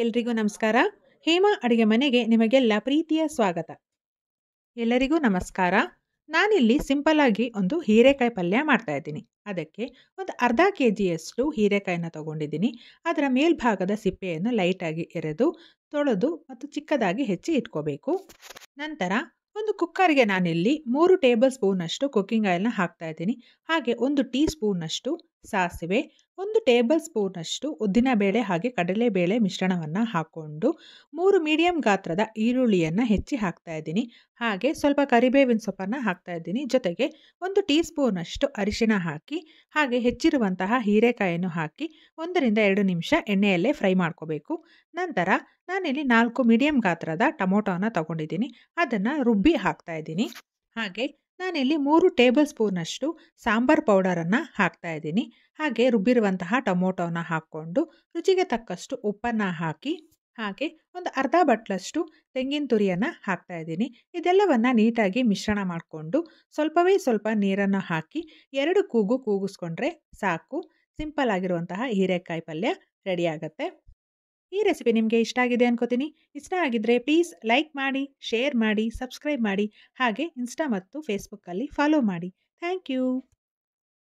ಎಲ್ರಿಗೂ ನಮಸ್ಕಾರ ಹೇಮಾ ಅಡುಗೆ ಮನೆಗೆ ನಿಮಗೆಲ್ಲ ಪ್ರೀತಿಯ ಸ್ವಾಗತ ಎಲ್ಲರಿಗೂ ನಮಸ್ಕಾರ ನಾನಿಲ್ಲಿ ಸಿಂಪಲ್ಲಾಗಿ ಒಂದು ಹೀರೆಕಾಯಿ ಪಲ್ಯ ಮಾಡ್ತಾ ಇದ್ದೀನಿ ಅದಕ್ಕೆ ಒಂದು ಅರ್ಧ ಕೆ ಜಿಯಷ್ಟು ಹೀರೆಕಾಯಿನ ತಗೊಂಡಿದ್ದೀನಿ ಅದರ ಮೇಲ್ಭಾಗದ ಸಿಪ್ಪೆಯನ್ನು ಲೈಟಾಗಿ ಎರೆದು ತೊಳೆದು ಮತ್ತು ಚಿಕ್ಕದಾಗಿ ಹೆಚ್ಚಿ ಇಟ್ಕೋಬೇಕು ನಂತರ ಒಂದು ಕುಕ್ಕರ್ಗೆ ನಾನಿಲ್ಲಿ ಮೂರು ಟೇಬಲ್ ಸ್ಪೂನಷ್ಟು ಕುಕ್ಕಿಂಗ್ ಆಯಿಲ್ನ ಹಾಕ್ತಾ ಇದ್ದೀನಿ ಹಾಗೆ ಒಂದು ಟೀ ಸ್ಪೂನಷ್ಟು ಸಾಸಿವೆ ಒಂದು ಟೇಬಲ್ ಸ್ಪೂನಷ್ಟು ಉದ್ದಿನಬೇಳೆ ಹಾಗೆ ಕಡಲೆಬೇಳೆ ಮಿಶ್ರಣವನ್ನು ಹಾಕ್ಕೊಂಡು ಮೂರು ಮೀಡಿಯಂ ಗಾತ್ರದ ಈರುಳ್ಳಿಯನ್ನು ಹೆಚ್ಚಿ ಹಾಕ್ತಾ ಇದ್ದೀನಿ ಹಾಗೆ ಸ್ವಲ್ಪ ಕರಿಬೇವಿನ ಸೊಪ್ಪನ್ನು ಹಾಕ್ತಾ ಇದ್ದೀನಿ ಜೊತೆಗೆ ಒಂದು ಟೀ ಸ್ಪೂನಷ್ಟು ಅರಿಶಿನ ಹಾಕಿ ಹಾಗೆ ಹೆಚ್ಚಿರುವಂತಹ ಹೀರೆಕಾಯಿಯನ್ನು ಹಾಕಿ ಒಂದರಿಂದ ಎರಡು ನಿಮಿಷ ಎಣ್ಣೆಯಲ್ಲೇ ಫ್ರೈ ಮಾಡ್ಕೋಬೇಕು ನಂತರ ನಾನಿಲ್ಲಿ ನಾಲ್ಕು ಮೀಡಿಯಂ ಗಾತ್ರದ ಟೊಮೊಟೊನ ತಗೊಂಡಿದ್ದೀನಿ ಅದನ್ನು ರುಬ್ಬಿ ಹಾಕ್ತಾ ಇದ್ದೀನಿ ಹಾಗೆ ನಾನಿಲ್ಲಿ ಮೂರು ಟೇಬಲ್ ಸ್ಪೂನಷ್ಟು ಸಾಂಬಾರ್ ಪೌಡರನ್ನು ಇದ್ದೀನಿ ಹಾಗೆ ರುಬ್ಬಿರುವಂತಹ ಟೊಮೊಟೊನ ಹಾಕ್ಕೊಂಡು ರುಚಿಗೆ ತಕ್ಕಷ್ಟು ಉಪ್ಪನ್ನು ಹಾಕಿ ಹಾಗೆ ಒಂದು ಅರ್ಧ ಬಟ್ಲಷ್ಟು ತೆಂಗಿನ ತುರಿಯನ್ನು ಇದ್ದೀನಿ ಇದೆಲ್ಲವನ್ನು ನೀಟಾಗಿ ಮಿಶ್ರಣ ಮಾಡಿಕೊಂಡು ಸ್ವಲ್ಪವೇ ಸ್ವಲ್ಪ ನೀರನ್ನು ಹಾಕಿ ಎರಡು ಕೂಗು ಕೂಗಿಸ್ಕೊಂಡ್ರೆ ಸಾಕು ಸಿಂಪಲ್ ಆಗಿರುವಂತಹ ಹೀರೆಕಾಯಿ ಪಲ್ಯ ರೆಡಿಯಾಗತ್ತೆ ಈ ರೆಸಿಪಿ ನಿಮಗೆ ಇಷ್ಟ ಆಗಿದೆ ಅನ್ಕೋತೀನಿ ಇಷ್ಟ ಆಗಿದ್ದರೆ ಪ್ಲೀಸ್ ಲೈಕ್ ಮಾಡಿ ಶೇರ್ ಮಾಡಿ ಸಬ್ಸ್ಕ್ರೈಬ್ ಮಾಡಿ ಹಾಗೆ ಇನ್ಸ್ಟಾ ಮತ್ತು ಫೇಸ್ಬುಕ್ಕಲ್ಲಿ ಫಾಲೋ ಮಾಡಿ ಥ್ಯಾಂಕ್ ಯು